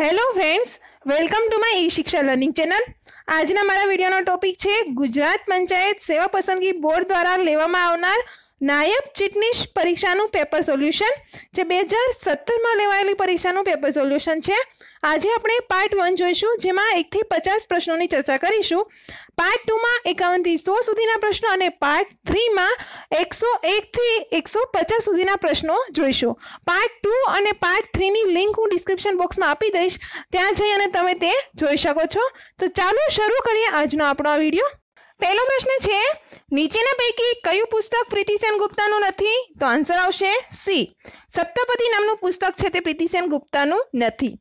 Hello friends welcome to my E Shiksha learning channel આજના મારા વિડીયોનો topic છે ગુજરાત પંચાયત સેવા પસંદગી બોર્ડ દ્વારા લેવામાં આવનાર નાયબ ચીટનીશ પરીક્ષાનું પેપર સોલ્યુશન જે બે હજાર સત્તરમાં લેવાયેલી પરીક્ષાનું પેપર સોલ્યુશન છે આજે આપણે પાર્ટ વન જોઈશું જેમાં એકથી પચાસ પ્રશ્નોની ચર્ચા કરીશું પાર્ટ ટુમાં એકાવનથી સો સુધીના પ્રશ્નો અને પાર્ટ થ્રીમાં એકસો એકથી એકસો પચાસ સુધીના પ્રશ્નો જોઈશું પાર્ટ ટુ અને પાર્ટ થ્રીની લિંક હું ડિસ્ક્રિપ્શન બોક્સમાં આપી દઈશ ત્યાં જઈ અને તમે તે જોઈ શકો છો તો ચાલો શરૂ કરીએ આજનો આપણો આ વિડીયો પહેલો પ્રશ્ન છે નીચેના પૈકી કયું પુસ્તક પ્રીતિસેન ગુપ્તાનું નથી તો આન્સર આવશે સી સપ્તપતિ નામનું પુસ્તક છે તે પ્રીતિસેન ગુપ્તાનું નથી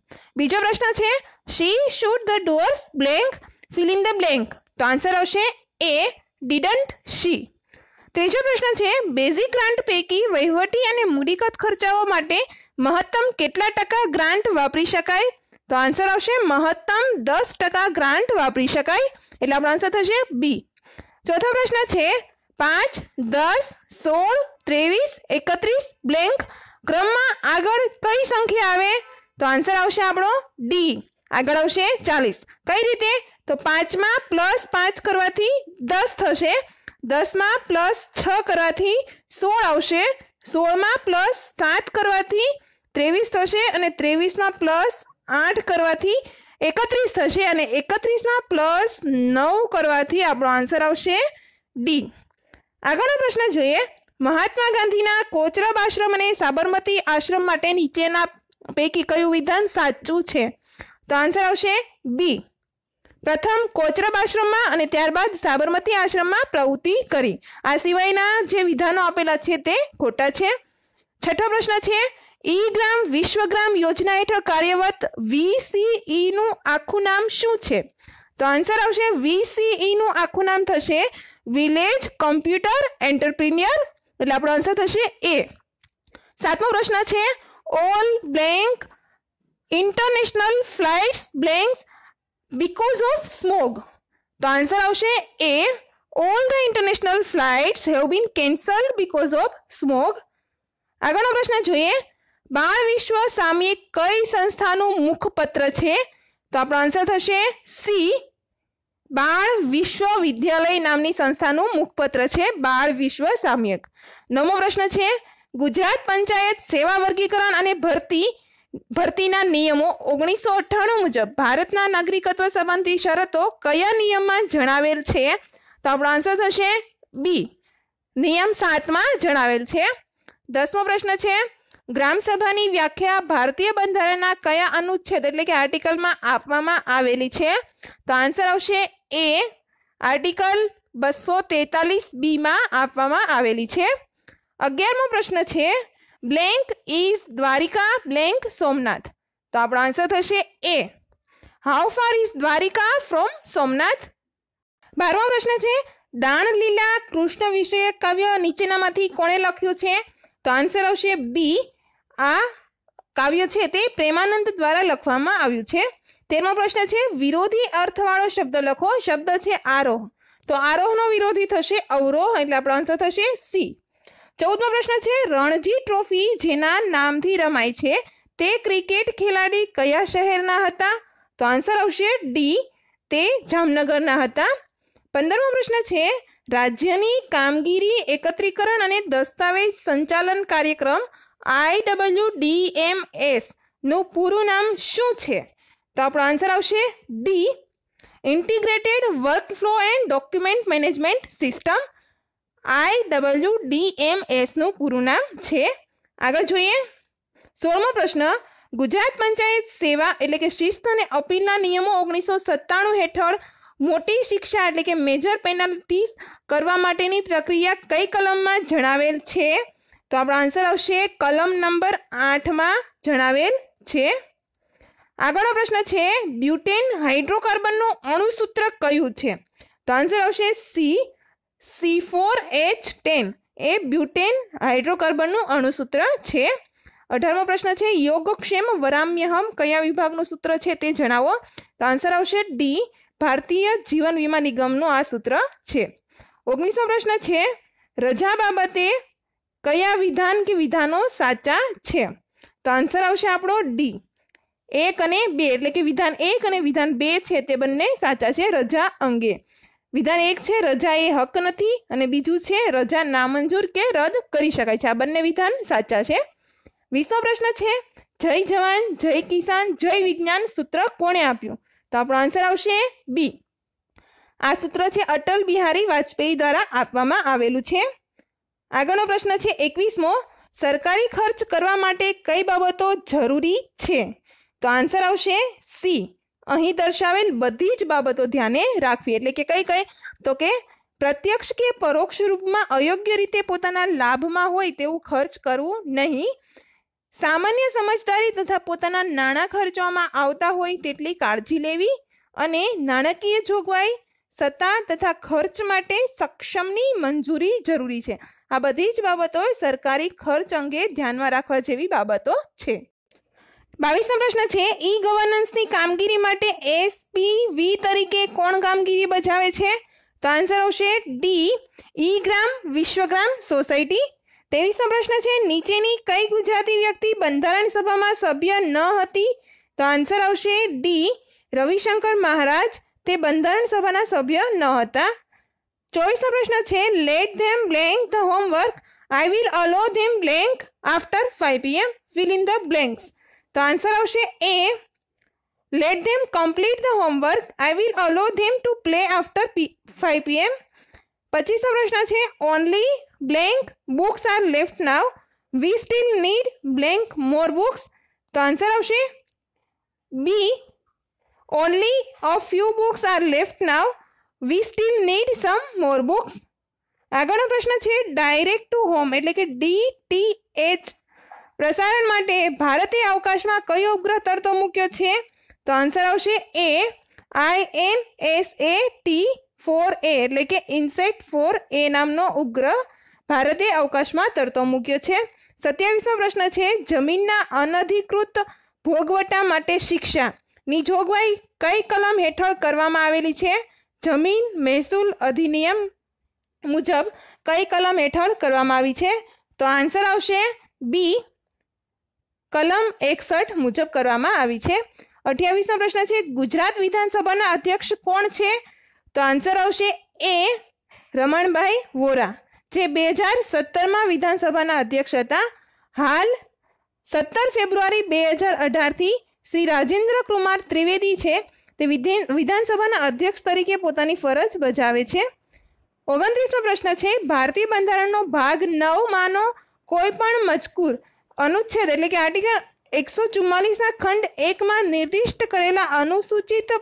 બીજો પ્રશ્ન છે she shoot the doors blank filling the blank તો આન્સર આવશે એ ડિડન્ટ શી ત્રીજો પ્રશ્ન છે બેઝિક ગ્રાન્ટ પૈકી વહીવટી અને મૂડીકત ખર્ચાઓ માટે મહત્તમ કેટલા ટકા ગ્રાન્ટ વાપરી શકાય તો આન્સર આવશે મહત્તમ દસ ટકા ગ્રાન્ટ વાપરી શકાય એટલે આપણો આન્સર થશે બી ચોથો પ્રશ્ન છે પાંચ દસ સોળ ત્રેવીસ એકત્રીસ બ્લેન્ક ક્રમમાં આગળ કઈ સંખ્યા આવે તો આન્સર આવશે આપણો ડી આગળ આવશે ચાલીસ કઈ રીતે તો પાંચમાં પ્લસ પાંચ કરવાથી દસ થશે દસમાં પ્લસ છ કરવાથી સોળ આવશે સોળમાં પ્લસ સાત કરવાથી ત્રેવીસ થશે અને ત્રેવીસમાં પ્લસ આઠ કરવાથી એકત્રીસ થશે અને એકત્રીસમાં પ્લસ નવ કરવાથી આપણો આન્સર આવશે ડી આગળનો પ્રશ્ન જોઈએ મહાત્મા ગાંધીના કોચરબ આશ્રમ અને સાબરમતી આશ્રમ માટે નીચેના પૈકી કયું વિધાન સાચું છે તો આન્સર આવશે બી પ્રથમ કોચરબ આશ્રમમાં અને ત્યારબાદ સાબરમતી આશ્રમમાં પ્રવૃત્તિ કરી આ સિવાયના જે વિધાનો આપેલા છે તે ખોટા છે છઠ્ઠો પ્રશ્ન છે ઈ ગ્રામ વિશ્વગ્રામ યોજના હેઠળ કાર્યરત વીસીઈનું આખું નામ શું છે તો આન્સર આવશે વીસીઈનું આખું નામ થશે વિલેજ કોમ્પ્યુટર એન્ટરપ્રિન્યર એટલે આપણો આન્સર થશે એ સાતમો પ્રશ્ન છે all blank international flights blanks because of smog તો આન્સર આવશે A all the international flights have been cancelled because of smog આગળનો પ્રશ્ન જોઈએ બાળ વિશ્વ સામયિક કઈ સંસ્થાનું મુખપત્ર છે તો આપણો આન્સર થશે સી બાળ વિશ્વવિદ્યાલય નામની સંસ્થાનું મુખપત્ર છે બાળ વિશ્વ સામયક નવમો પ્રશ્ન છે ગુજરાત પંચાયત સેવા વર્ગીકરણ અને ભરતી ભરતીના નિયમો ઓગણીસો અઠ્ઠાણું મુજબ ભારતના નાગરિકત્વ સંબંધી શરતો કયા નિયમમાં જણાવેલ છે તો આપણો આન્સર થશે બી નિયમ સાતમાં જણાવેલ છે દસમો પ્રશ્ન છે ગ્રામસભાની વ્યાખ્યા ભારતીય બંધારણના કયા અનુચ્છેદ એટલે કે આર્ટિકલમાં આપવામાં આવેલી છે તો આન્સર આવશે એ આર્ટિકલ બસો તેતાલીસ બીમાં આપવામાં આવેલી છે અગિયારમો પ્રશ્ન છે blank is Dwarika blank Somnath તો આપણો આન્સર થશે A how far is Dwarika from Somnath બારમો પ્રશ્ન છે દાણ લીલા કૃષ્ણ વિષયક કાવ્ય નીચેનામાંથી કોણે લખ્યું છે તો આન્સર આવશે બી આ કાવ્ય છે તે પ્રેમાનંદ દ્વારા લખવામાં આવ્યું છે તેરમો પ્રશ્ન છે વિરોધી અર્થવાળો શબ્દ લખો શબ્દ છે આરોહ તો આરોહનો વિરોધી થશે અવરોહ એટલે આપણો આન્સર થશે સી ચૌદમો પ્રશ્ન છે રણજી ટ્રોફી જેના નામથી રમાય છે તે ક્રિકેટ ખેલાડી કયા શહેરના હતા તો આન્સર આવશે ડી તે જામનગરના હતા પંદરમો પ્રશ્ન છે રાજ્યની કામગીરી એકત્રીકરણ અને દસ્તાવેજ સંચાલન કાર્યક્રમ આઈડબલ્યુ ડી એમ એસનું પૂરું નામ શું છે તો આપણો આન્સર આવશે D integrated workflow and document management system I W D M એસનું પૂરું નામ છે આગળ જોઈએ સોળમો પ્રશ્ન ગુજરાત પંચાયત સેવા એટલે કે શિસ્ત અને અપીલના નિયમો ઓગણીસો સત્તાણું હેઠળ મોટી શિક્ષા એટલે કે મેજર પેનાલ્ટીસ કરવા માટેની પ્રક્રિયા કઈ કલમમાં જણાવેલ છે તો આપણો આન્સર આવશે કલમ નંબર આઠમાં જણાવેલ છે આગળનો પ્રશ્ન છે બ્યુટેન હાઇડ્રોકાર્બનનું અણુસૂત્ર કયું છે તો આન્સર આવશે C C four H ten એ બ્યુટેન હાઇડ્રોકાર્બનનું અણુસૂત્ર છે અઢારમો પ્રશ્ન છે યોગક્ષેમ વરામ્યહમ કયા વિભાગનું સૂત્ર છે તે જણાવો તો આન્સર આવશે ડી ભારતીય જીવન વીમા નિગમનું આ સૂત્ર છે ઓગણીસમો પ્રશ્ન છે રજા બાબતે કયા વિધાન કે વિધાનો સાચા છે તો આન્સર આવશે આપણો ડી એક અને બે એટલે કે વિધાન એક અને વિધાન બે છે તે બંને સાચા છે રજા અંગે વિધાન એક છે રજા એ હક નથી અને બીજું છે રજા નામંજૂર કે રદ કરી શકાય છે આ બંને વિધાન સાચા છે વીસમો પ્રશ્ન છે જય જવાન જય કિસાન જય વિજ્ઞાન સૂત્ર કોણે આપ્યું તો આપણો આન્સર આવશે બી આ સૂત્ર છે અટલ બિહારી વાજપેયી દ્વારા આપવામાં આવેલું છે આગળનો પ્રશ્ન છે એકવીસમો સરકારી ખર્ચ કરવા માટે કઈ બાબતો જરૂરી છે તો આન્સર આવશે સી અહીં દર્શાવેલ બધી જ બાબતો ધ્યાને રાખવી એટલે કે કઈ કઈ તો કે પ્રત્યક્ષ કે પરોક્ષ રૂપમાં અયોગ્ય રીતે પોતાના લાભમાં હોય તેવું ખર્ચ કરવું નહીં સામાન્ય સમજદારી તથા પોતાના નાણાં ખર્ચવામાં આવતા હોય તેટલી કાળજી લેવી અને નાણાકીય જોગવાઈ સત્તા તથા ખર્ચ માટે સક્ષમની મંજૂરી જરૂરી છે આ બધી જ બાબતો સરકારી ખર્ચ અંગે ધ્યાનમાં રાખવા જેવી બાબતો છે બાવીસમો પ્રશ્ન છે ઈ ગવર્નન્સની કામગીરી માટે એસપીવી તરીકે કોણ કામગીરી બજાવે છે તો આન્સર આવશે ડી ઈ ગ્રામ વિશ્વગ્રામ સોસાયટી ત્રેવીસમો પ્રશ્ન છે નીચેની કઈ ગુજરાતી વ્યક્તિ બંધારણ સભામાં સભ્ય ન હતી તો આન્સર આવશે ડી રવિશંકર મહારાજ તે બંધારણ સભાના સભ્ય ન હતા ચોવીસમો પ્રશ્ન છે let them blank the homework I will allow them blank after five PM fill in the blanks તો આન્સર આવશે A let them complete the homework I will allow them to play after five PM પચીસમો પ્રશ્ન છે only blank books are left now we still need blank more books તો answer આવશે B Only a few books are left now we still need some more books. આગળનો પ્રશ્ન છે direct to home એટલે કે ડી ટી એચ પ્રસારણ માટે ભારતે અવકાશમાં કયો ઉપગ્રહ તરતો મૂક્યો છે તો આન્સર આવશે A I N S A T four A એટલે કે ઇન્સેટ ફોર એ નામનો ઉપગ્રહ ભારતે અવકાશમાં તરતો મૂક્યો છે સત્યાવીસમો પ્રશ્ન છે જમીનના અનધિકૃત ભોગવટા માટે શિક્ષા ની જોગવાઈ કઈ કલમ હેઠળ કરવામાં આવેલી છે જમીન મહેસૂલ અધિનિયમ મુજબ કઈ કલમ હેઠળ કરવામાં આવી છે તો આન્સર આવશે બી કલમ એકસઠ મુજબ કરવામાં આવી છે અઠ્યાવીસનો પ્રશ્ન છે ગુજરાત વિધાનસભાના અધ્યક્ષ કોણ છે તો આન્સર આવશે એ રમણભાઈ વોરા જે બે હજાર સત્તરમાં વિધાનસભાના અધ્યક્ષ હતા હાલ સત્તર ફેબ્રુઆરી બે હજાર અઢારથી શ્રી રાજેન્દ્ર કુમાર ત્રિવેદી છે તે વિધાનસભાના અધ્યક્ષ તરીકે પોતાની ફરજ બજાવે છે ઓગણત્રીસમો પ્રશ્ન છે ભારતીય બંધારણનો ભાગ નવ માનો કોઈ પણ મજકૂર અનુચ્છેદ એટલે કે આર્ટિકલ એકસો ચુમ્માલીસના ખંડ એકમાં નિર્દિષ્ટ કરેલા અનુસૂચિત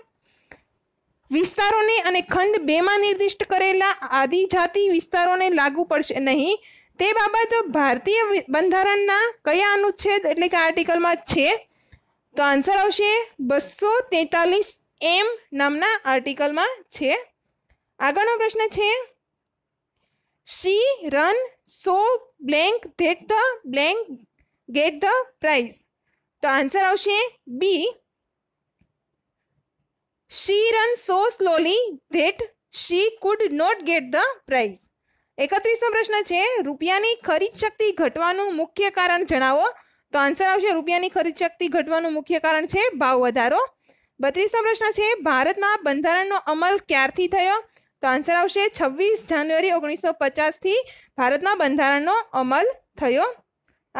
વિસ્તારોને અને ખંડ બેમાં નિર્દિષ્ટ કરેલા આદિજાતિ વિસ્તારોને લાગુ પડશે નહીં તે બાબત ભારતીય બંધારણના કયા અનુચ્છેદ એટલે કે આર્ટિકલમાં છે તો આન્સર આવશે બસો તેતાલીસ એમ નામના આર્ટિકલમાં છે આગળનો પ્રશ્ન છે she run so blank that the blank get the prize તો આન્સર આવશે B she run so slowly that she could not get the prize એકત્રીસનો પ્રશ્ન છે રૂપિયાની ખરીદ શક્તિ ઘટવાનું મુખ્ય કારણ જણાવો તો આન્સર આવશે રૂપિયાની ખરીદ શક્તિ ઘટવાનું મુખ્ય કારણ છે ભાવ વધારો બત્રીસનો પ્રશ્ન છે ભારતમાં બંધારણનો અમલ ક્યારથી થયો તો આન્સર આવશે છવ્વીસ જાન્યુઆરી ઓગણીસો પચાસથી ભારતમાં બંધારણનો અમલ થયો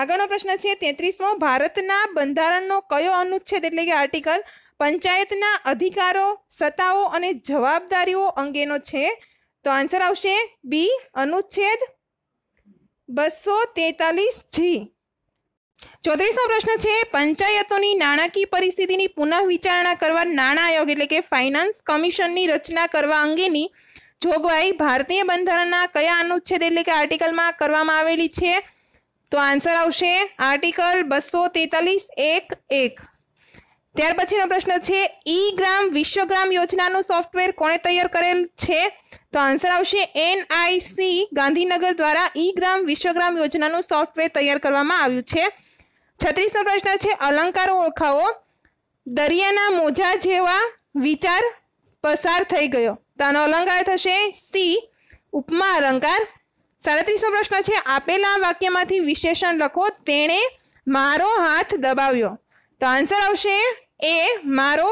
આગળનો પ્રશ્ન છે તેત્રીસમો ભારતના બંધારણનો કયો અનુચ્છેદ એટલે કે આર્ટિકલ પંચાયતના અધિકારો સત્તાઓ અને જવાબદારીઓ અંગેનો છે તો આન્સર આવશે બી અનુચ્છેદ બસો તેતાલીસ જી ચોત્રીસમો પ્રશ્ન છે પંચાયતોની નાણાકીય પરિસ્થિતિની પુનઃ વિચારણા કરવા નાણા આયોગ એટલે કે ફાઇનાન્સ કમિશનની રચના કરવા અંગેની જોગવાઈ ભારતીય બંધારણના કયા અનુચ્છેદ એટલે કે આર્ટિકલમાં કરવામાં આવેલી છે તો આન્સર આવશે આર્ટિકલ બસો તેતાલીસ એક એક ત્યાર પછીનો પ્રશ્ન છે ઈ ગ્રામ વિશ્વગ્રામ યોજનાનું સોફ્ટવેર કોણે તૈયાર કરેલ છે તો આન્સર આવશે એનઆઈસી ગાંધીનગર દ્વારા ઈ ગ્રામ વિશ્વગ્રામ યોજનાનું સોફ્ટવેર તૈયાર કરવામાં આવ્યું છે છત્રીસનો પ્રશ્ન છે અલંકાર ઓળખાવો દરિયાના મોજા જેવા વિચાર પસાર થઈ ગયો તો આનો અલંકાર થશે સી ઉપમા અલંકાર સાડત્રીસનો પ્રશ્ન છે આપેલા વાક્યમાંથી વિશેષણ લખો તેણે મારો હાથ દબાવ્યો તો આન્સર આવશે એ મારો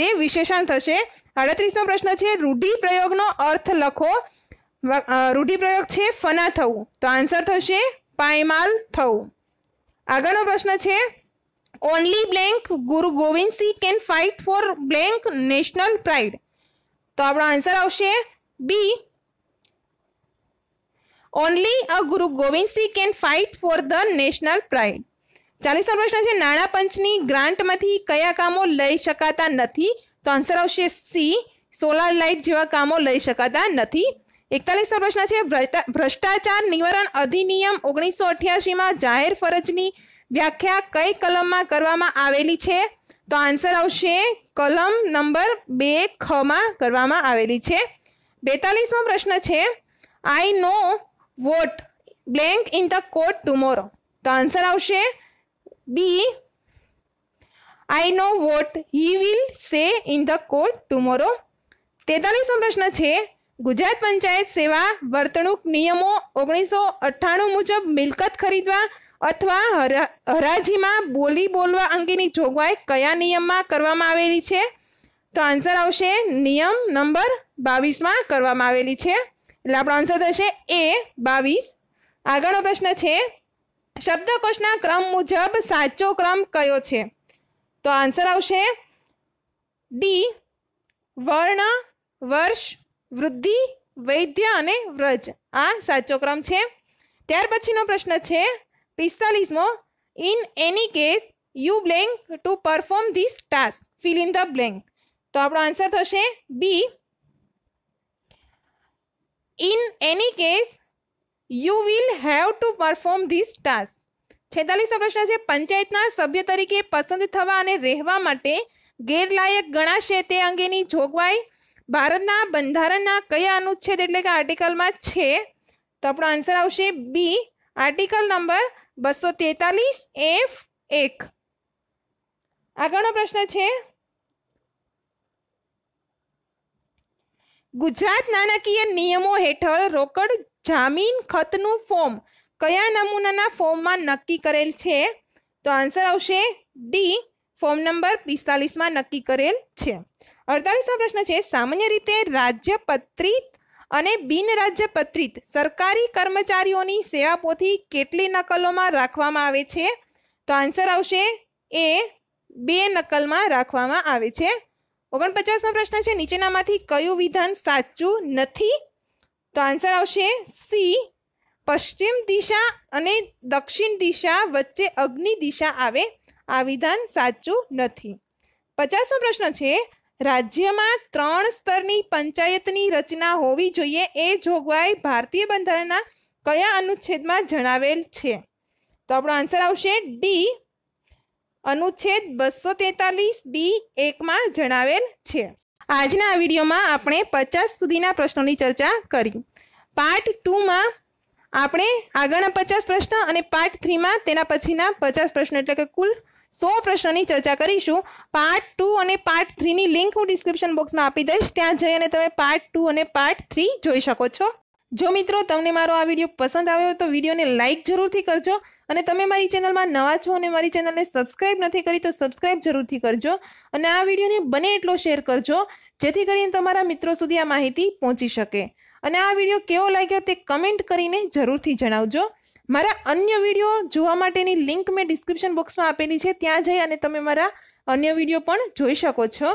તે વિશેષણ થશે અડત્રીસનો પ્રશ્ન છે રૂઢિપ્રયોગનો અર્થ લખો રૂઢિપ્રયોગ છે ફના થવું તો આન્સર થશે પાયમાલ થવું આગળનો પ્રશ્ન છે only blank Guru Govind Singh can fight for blank national pride તો આપણો આન્સર આવશે B only a Guru Govind Singh can fight for the national pride ચાલીસમો પ્રશ્ન છે નાણાં પંચની ગ્રાન્ટમાંથી કયા કામો લઈ શકાતા નથી તો આન્સર આવશે સી સોલાર લાઇટ જેવા કામો લઈ શકાતા નથી એકતાલીસમો પ્રશ્ન છે ભ્રષ્ટાચાર નિવારણ અધિનિયમ ઓગણીસો અઠ્યાસીમાં જાહેર ફરજની વ્યાખ્યા કઈ કલમમાં કરવામાં આવેલી છે તો આન્સર આવશે કલમ નંબર બે ખમાં કરવામાં આવેલી છે બેતાલીસમો પ્રશ્ન છે I know what blank in the court tomorrow તો આન્સર આવશે B I know what he will say in the court tomorrow તેતાલીસમો પ્રશ્ન છે ગુજરાત પંચાયત સેવા વર્તણૂક નિયમો ઓગણીસો અઠ્ઠાણું મુજબ મિલકત ખરીદવા અથવા હરાજીમાં બોલી બોલવા અંગેની જોગવાઈ કયા નિયમમાં કરવામાં આવેલી છે તો આન્સર આવશે નિયમ નંબર બાવીસમાં કરવામાં આવેલી છે એટલે આપણો આન્સર થશે એ બાવીસ આગળનો પ્રશ્ન છે શબ્દકોશના ક્રમ મુજબ સાચો ક્રમ કયો છે તો આન્સર આવશે ડી વર્ણ વર્ષ વૃદ્ધિ વૈદ્ય અને વ્રજ આ સાચો ક્રમ છે ત્યાર પછીનો પ્રશ્ન છે પિસ્તાલીસમો in any case you blank to perform this task fill in the blank તો આપણો આન્સર થશે B in any case you will have to perform this task છેતાલીસનો પ્રશ્ન છે પંચાયતના સભ્ય તરીકે પસંદ થવા અને રહેવા માટે ગેરલાયક ગણાશે તે અંગેની જોગવાઈ ભારતના બંધારણના કયા અનુચ્છેદ એટલે કે આર્ટિકલમાં છે તો આપણો આન્સર આવશે બી આર્ટિકલ નંબર બસો તેતાલીસ એફ એક આગળનો પ્રશ્ન છે ગુજરાત નાણાકીય નિયમો હેઠળ રોકડ જામીન ખતનું ફોર્મ કયા નમૂનાના ફોર્મમાં નક્કી કરેલ છે તો આન્સર આવશે ડી ફોર્મ નંબર પિસ્તાલીસમાં નક્કી કરેલ છે અડતાલીસમો પ્રશ્ન છે સામાન્ય રીતે રાજ્યપત્રિત અને બિન રાજ્યપત્રિત સરકારી કર્મચારીઓની સેવાપોથી કેટલી નકલોમાં રાખવામાં આવે છે તો આન્સર આવશે એ બે નકલમાં રાખવામાં આવે છે ઓગણપચાસમો પ્રશ્ન છે નીચેનામાંથી કયું વિધાન સાચું નથી તો આન્સર આવશે સી પશ્ચિમ દિશા અને દક્ષિણ દિશા વચ્ચે અગ્નિ દિશા આવે આ વિધાન સાચું નથી પચાસમો પ્રશ્ન છે રાજ્યમાં ત્રણ સ્તરની પંચાયતની રચના હોવી જોઈએ એ જોગવાઈ ભારતીય બંધારણના કયા અનુચ્છેદમાં જણાવેલ છે તો આપણો આન્સર આવશે ડી અનુચ્છેદ બસો તેતાલીસ બી એકમાં જણાવેલ છે આજના વિડીયોમાં આપણે પચાસ સુધીના પ્રશ્નોની ચર્ચા કરી પાર્ટ ટુમાં આપણે આગળના પચાસ પ્રશ્ન અને પાર્ટ થ્રીમાં તેના પછીના પચાસ પ્રશ્ન એટલે કે કુલ સો પ્રશ્નની ચર્ચા કરીશું પાર્ટ ટુ અને પાર્ટ થ્રીની લિંક હું ડિસ્ક્રિપ્શન બોક્સમાં આપી દઈશ ત્યાં જઈ અને તમે પાર્ટ ટુ અને પાર્ટ થ્રી જોઈ શકો છો જો મિત્રો તમને મારો આ વિડીયો પસંદ આવ્યો તો વિડીયોને લાઇક જરૂરથી કરજો અને તમે મારી ચેનલમાં નવા છો અને મારી ચેનલને સબસ્ક્રાઈબ નથી કરી તો સબસ્ક્રાઈબ જરૂરથી કરજો અને આ વિડીયોને બને એટલો શેર કરજો જેથી કરીને તમારા મિત્રો સુધી આ માહિતી પહોંચી શકે અને આ વિડીયો કેવો લાગ્યો તે કમેન્ટ કરીને જરૂરથી જણાવજો મારા અન્ય વિડીયો જોવા માટેની લિંક મેં ડિસ્ક્રિપ્શન બોક્સમાં આપેલી છે ત્યાં જઈ અને તમે મારા અન્ય વિડીયો પણ જોઈ શકો છો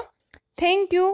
થેન્ક યુ